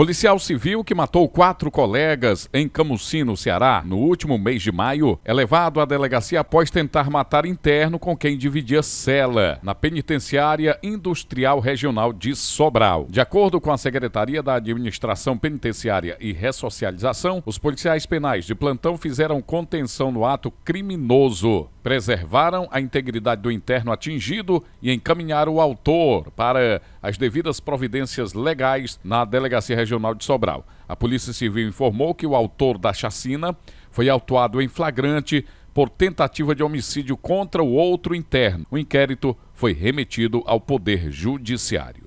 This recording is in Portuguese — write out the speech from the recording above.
Policial civil que matou quatro colegas em no Ceará, no último mês de maio, é levado à delegacia após tentar matar interno com quem dividia cela na penitenciária industrial regional de Sobral. De acordo com a Secretaria da Administração Penitenciária e Ressocialização, os policiais penais de plantão fizeram contenção no ato criminoso preservaram a integridade do interno atingido e encaminharam o autor para as devidas providências legais na Delegacia Regional de Sobral. A Polícia Civil informou que o autor da chacina foi autuado em flagrante por tentativa de homicídio contra o outro interno. O inquérito foi remetido ao Poder Judiciário.